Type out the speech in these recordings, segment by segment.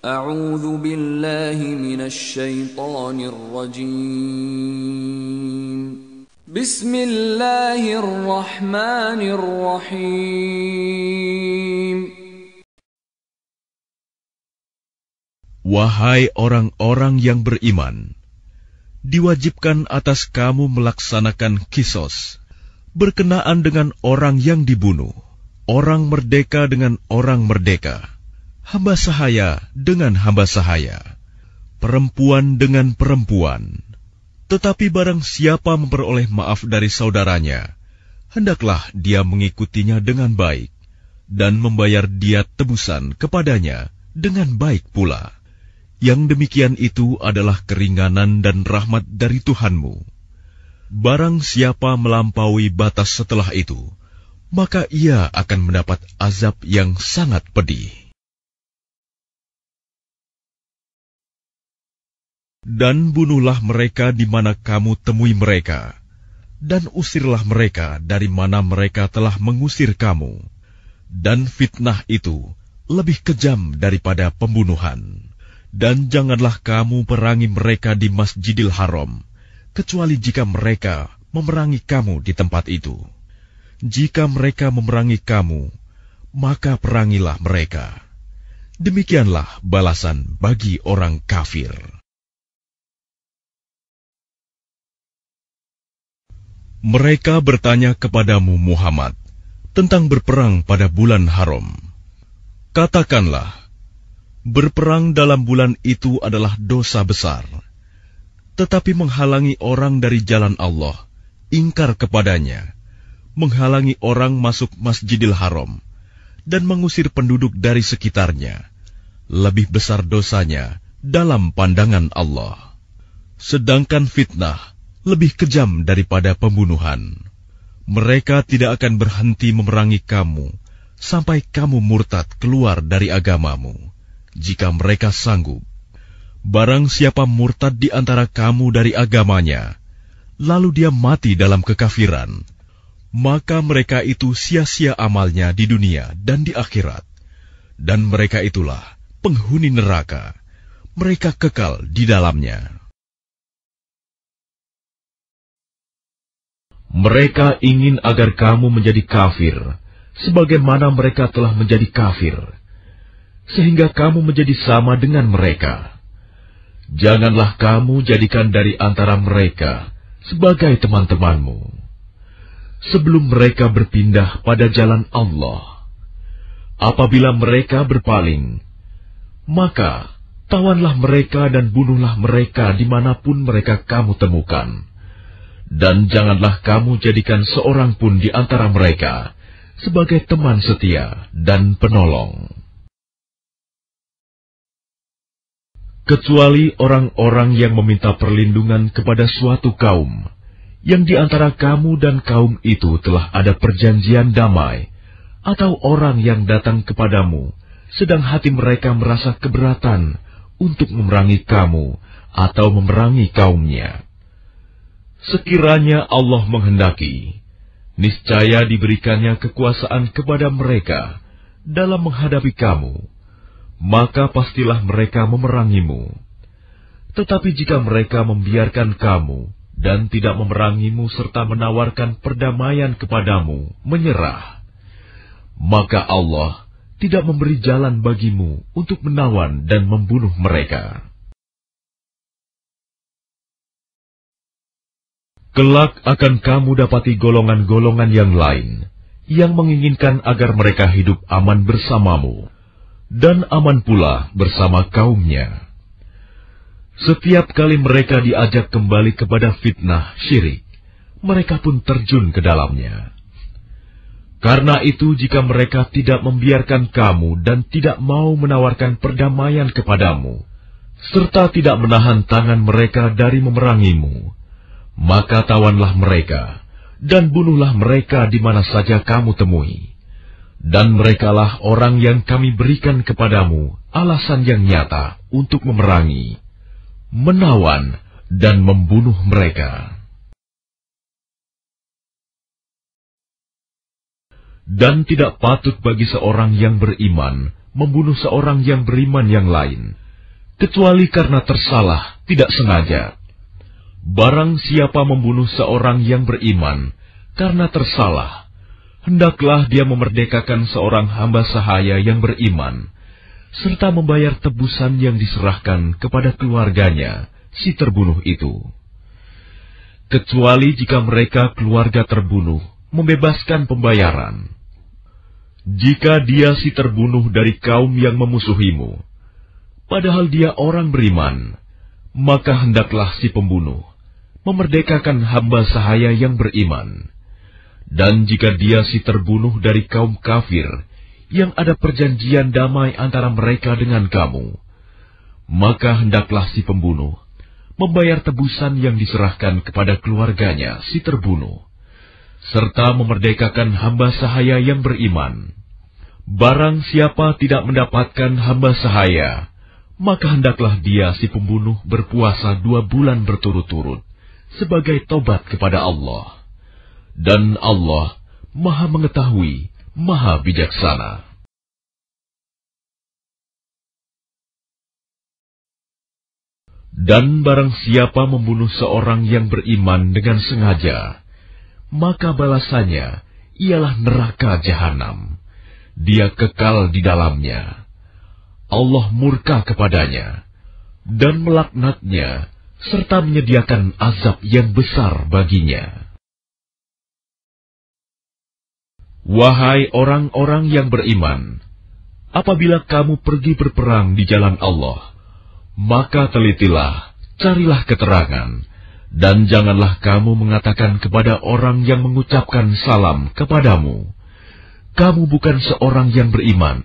أعوذ بالله من الشيطان الرجيم بسم الله الرحمن الرحيم Wahai orang-orang yang beriman, diwajibkan atas kamu melaksanakan kisos berkenaan dengan orang yang dibunuh, orang merdeka dengan orang merdeka hamba sahaya dengan hamba sahaya, perempuan dengan perempuan. Tetapi barang siapa memperoleh maaf dari saudaranya, hendaklah dia mengikutinya dengan baik dan membayar dia tebusan kepadanya dengan baik pula. Yang demikian itu adalah keringanan dan rahmat dari Tuhanmu. Barang siapa melampaui batas setelah itu, maka ia akan mendapat azab yang sangat pedih. dan bunuhlah mereka di mana kamu temui mereka, dan usirlah mereka dari mana mereka telah mengusir kamu, dan fitnah itu lebih kejam daripada pembunuhan. Dan janganlah kamu perangi mereka di Masjidil Haram, kecuali jika mereka memerangi kamu di tempat itu. Jika mereka memerangi kamu, maka perangilah mereka. Demikianlah balasan bagi orang kafir. Mereka bertanya kepadamu, Muhammad, tentang berperang pada bulan haram. Katakanlah, berperang dalam bulan itu adalah dosa besar, tetapi menghalangi orang dari jalan Allah, ingkar kepadanya, menghalangi orang masuk Masjidil Haram, dan mengusir penduduk dari sekitarnya. Lebih besar dosanya dalam pandangan Allah, sedangkan fitnah lebih kejam daripada pembunuhan. Mereka tidak akan berhenti memerangi kamu sampai kamu murtad keluar dari agamamu, jika mereka sanggup. Barang siapa murtad di antara kamu dari agamanya, lalu dia mati dalam kekafiran, maka mereka itu sia-sia amalnya di dunia dan di akhirat. Dan mereka itulah penghuni neraka. Mereka kekal di dalamnya. Mereka ingin agar kamu menjadi kafir, sebagaimana mereka telah menjadi kafir, sehingga kamu menjadi sama dengan mereka. Janganlah kamu jadikan dari antara mereka sebagai teman-temanmu. Sebelum mereka berpindah pada jalan Allah, apabila mereka berpaling, maka tawanlah mereka dan bunuhlah mereka dimanapun mereka kamu temukan dan janganlah kamu jadikan seorang pun di antara mereka sebagai teman setia dan penolong. Kecuali orang-orang yang meminta perlindungan kepada suatu kaum, yang di antara kamu dan kaum itu telah ada perjanjian damai, atau orang yang datang kepadamu, sedang hati mereka merasa keberatan untuk memerangi kamu atau memerangi kaumnya Sekiranya Allah menghendaki, niscaya diberikannya kekuasaan kepada mereka dalam menghadapi kamu, maka pastilah mereka memerangimu. Tetapi jika mereka membiarkan kamu dan tidak memerangimu serta menawarkan perdamaian kepadamu, menyerah, maka Allah tidak memberi jalan bagimu untuk menawan dan membunuh mereka. Kelak akan kamu dapati golongan-golongan yang lain yang menginginkan agar mereka hidup aman bersamamu dan aman pula bersama kaumnya. Setiap kali mereka diajak kembali kepada fitnah syirik, mereka pun terjun ke dalamnya. Karena itu, jika mereka tidak membiarkan kamu dan tidak mau menawarkan perdamaian kepadamu, serta tidak menahan tangan mereka dari memerangimu, maka tawanlah mereka, dan bunuhlah mereka di mana saja kamu temui. Dan merekalah orang yang kami berikan kepadamu alasan yang nyata untuk memerangi, menawan, dan membunuh mereka. Dan tidak patut bagi seorang yang beriman membunuh seorang yang beriman yang lain, kecuali karena tersalah tidak sengaja. Barang siapa membunuh seorang yang beriman karena tersalah, hendaklah dia memerdekakan seorang hamba sahaya yang beriman, serta membayar tebusan yang diserahkan kepada keluarganya, si terbunuh itu. Kecuali jika mereka keluarga terbunuh membebaskan pembayaran. Jika dia si terbunuh dari kaum yang memusuhimu, padahal dia orang beriman, maka hendaklah si pembunuh memerdekakan hamba sahaya yang beriman. Dan jika dia si terbunuh dari kaum kafir, yang ada perjanjian damai antara mereka dengan kamu, maka hendaklah si pembunuh membayar tebusan yang diserahkan kepada keluarganya si terbunuh, serta memerdekakan hamba sahaya yang beriman. Barang siapa tidak mendapatkan hamba sahaya, maka hendaklah dia si pembunuh berpuasa dua bulan berturut-turut sebagai tobat kepada Allah. Dan Allah maha mengetahui, maha bijaksana. Dan barang siapa membunuh seorang yang beriman dengan sengaja, maka balasannya ialah neraka jahanam. Dia kekal di dalamnya. Allah murka kepadanya dan melaknatnya serta menyediakan azab yang besar baginya. Wahai orang-orang yang beriman, apabila kamu pergi berperang di jalan Allah, maka telitilah, carilah keterangan, dan janganlah kamu mengatakan kepada orang yang mengucapkan salam kepadamu, "Kamu bukan seorang yang beriman,"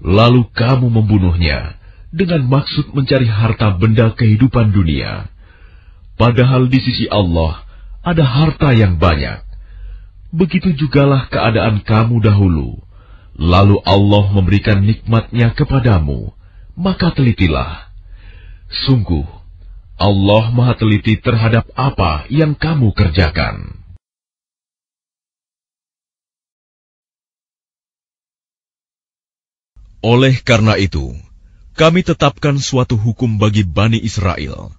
lalu kamu membunuhnya dengan maksud mencari harta benda kehidupan dunia. Padahal di sisi Allah ada harta yang banyak. Begitu jugalah keadaan kamu dahulu. Lalu Allah memberikan nikmatnya kepadamu, maka telitilah. Sungguh, Allah maha teliti terhadap apa yang kamu kerjakan. Oleh karena itu, kami tetapkan suatu hukum bagi Bani Israel,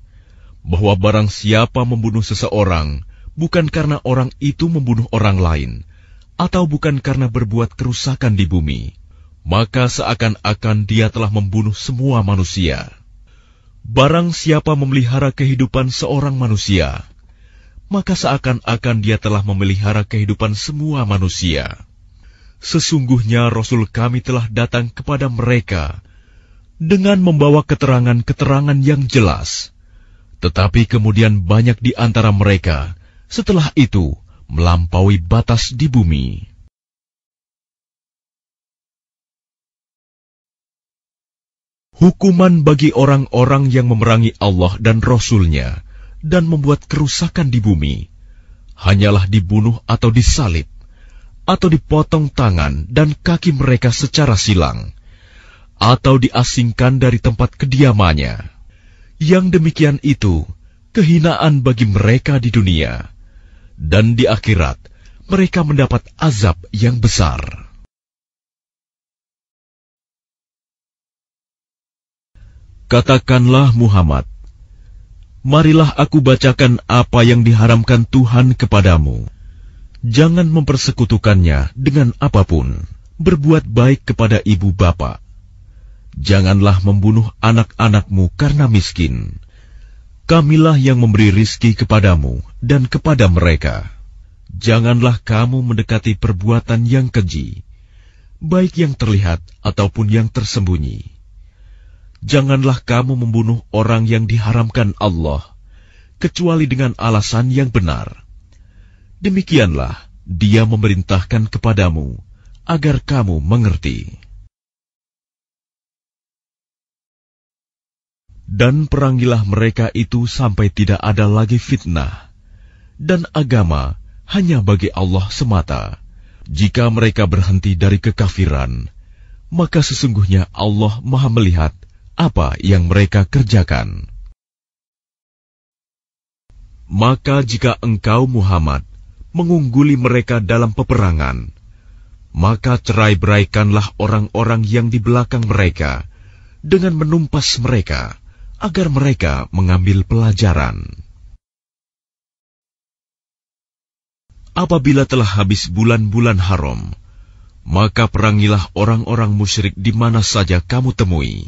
bahwa barang siapa membunuh seseorang bukan karena orang itu membunuh orang lain, atau bukan karena berbuat kerusakan di bumi, maka seakan-akan dia telah membunuh semua manusia. Barang siapa memelihara kehidupan seorang manusia, maka seakan-akan dia telah memelihara kehidupan semua manusia. Sesungguhnya Rasul kami telah datang kepada mereka, dengan membawa keterangan-keterangan yang jelas. Tetapi kemudian banyak di antara mereka setelah itu melampaui batas di bumi. Hukuman bagi orang-orang yang memerangi Allah dan Rasul-Nya dan membuat kerusakan di bumi hanyalah dibunuh atau disalib atau dipotong tangan dan kaki mereka secara silang atau diasingkan dari tempat kediamannya. Yang demikian itu kehinaan bagi mereka di dunia, dan di akhirat mereka mendapat azab yang besar. Katakanlah Muhammad, Marilah aku bacakan apa yang diharamkan Tuhan kepadamu. Jangan mempersekutukannya dengan apapun. Berbuat baik kepada ibu bapak, janganlah membunuh anak-anakmu karena miskin. Kamilah yang memberi rizki kepadamu dan kepada mereka. Janganlah kamu mendekati perbuatan yang keji, baik yang terlihat ataupun yang tersembunyi. Janganlah kamu membunuh orang yang diharamkan Allah, kecuali dengan alasan yang benar. Demikianlah dia memerintahkan kepadamu agar kamu mengerti. dan perangilah mereka itu sampai tidak ada lagi fitnah, dan agama hanya bagi Allah semata. Jika mereka berhenti dari kekafiran, maka sesungguhnya Allah Maha Melihat apa yang mereka kerjakan. Maka, jika engkau, Muhammad, mengungguli mereka dalam peperangan, maka cerai-beraikanlah orang-orang yang di belakang mereka dengan menumpas mereka agar mereka mengambil pelajaran. Apabila telah habis bulan-bulan haram, maka perangilah orang-orang musyrik di mana saja kamu temui.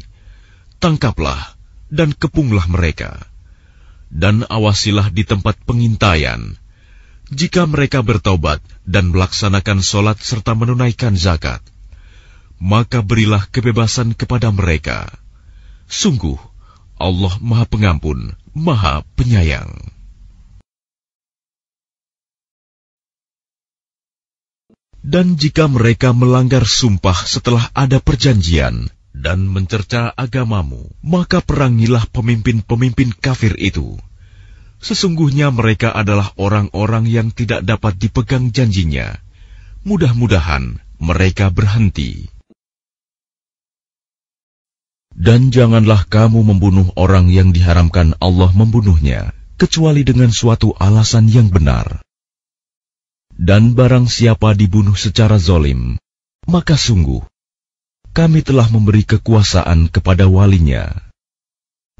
Tangkaplah dan kepunglah mereka. Dan awasilah di tempat pengintaian. Jika mereka bertobat dan melaksanakan solat serta menunaikan zakat, maka berilah kebebasan kepada mereka. Sungguh, Allah Maha Pengampun, Maha Penyayang. Dan jika mereka melanggar sumpah setelah ada perjanjian dan mencerca agamamu, maka perangilah pemimpin-pemimpin kafir itu. Sesungguhnya mereka adalah orang-orang yang tidak dapat dipegang janjinya. Mudah-mudahan mereka berhenti. Dan janganlah kamu membunuh orang yang diharamkan Allah membunuhnya, kecuali dengan suatu alasan yang benar. Dan barang siapa dibunuh secara zolim, maka sungguh, kami telah memberi kekuasaan kepada walinya.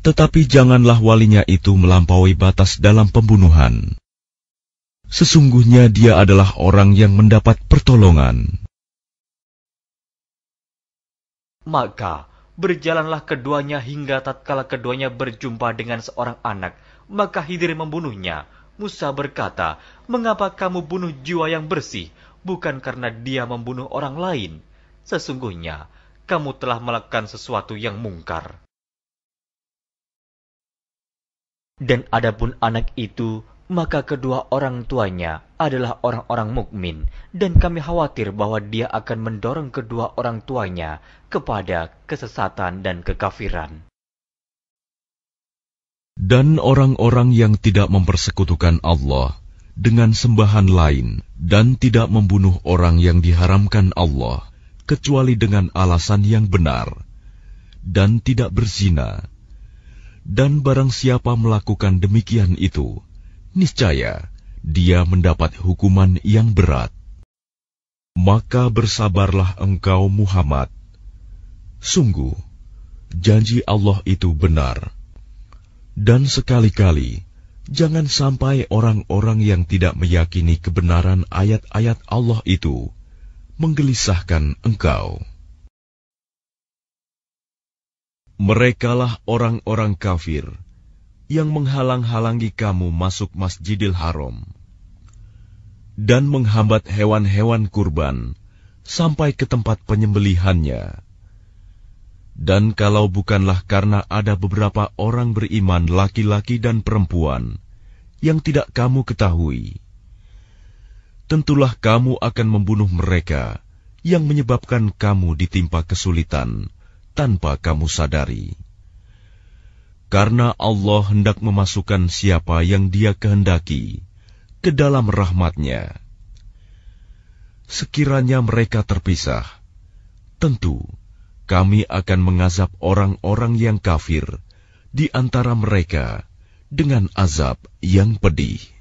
Tetapi janganlah walinya itu melampaui batas dalam pembunuhan. Sesungguhnya dia adalah orang yang mendapat pertolongan. Maka, Berjalanlah keduanya hingga tatkala keduanya berjumpa dengan seorang anak, maka Hidir membunuhnya. Musa berkata, "Mengapa kamu bunuh jiwa yang bersih? Bukan karena dia membunuh orang lain. Sesungguhnya kamu telah melakukan sesuatu yang mungkar." Dan adapun anak itu maka kedua orang tuanya adalah orang-orang mukmin dan kami khawatir bahwa dia akan mendorong kedua orang tuanya kepada kesesatan dan kekafiran. Dan orang-orang yang tidak mempersekutukan Allah dengan sembahan lain dan tidak membunuh orang yang diharamkan Allah kecuali dengan alasan yang benar dan tidak berzina. Dan barang siapa melakukan demikian itu, niscaya dia mendapat hukuman yang berat. Maka bersabarlah engkau Muhammad. Sungguh, janji Allah itu benar. Dan sekali-kali, jangan sampai orang-orang yang tidak meyakini kebenaran ayat-ayat Allah itu menggelisahkan engkau. Merekalah orang-orang kafir yang menghalang-halangi kamu masuk Masjidil Haram dan menghambat hewan-hewan kurban sampai ke tempat penyembelihannya. Dan kalau bukanlah karena ada beberapa orang beriman laki-laki dan perempuan yang tidak kamu ketahui, tentulah kamu akan membunuh mereka yang menyebabkan kamu ditimpa kesulitan tanpa kamu sadari karena Allah hendak memasukkan siapa yang Dia kehendaki ke dalam rahmatnya. Sekiranya mereka terpisah, tentu kami akan mengazab orang-orang yang kafir di antara mereka dengan azab yang pedih.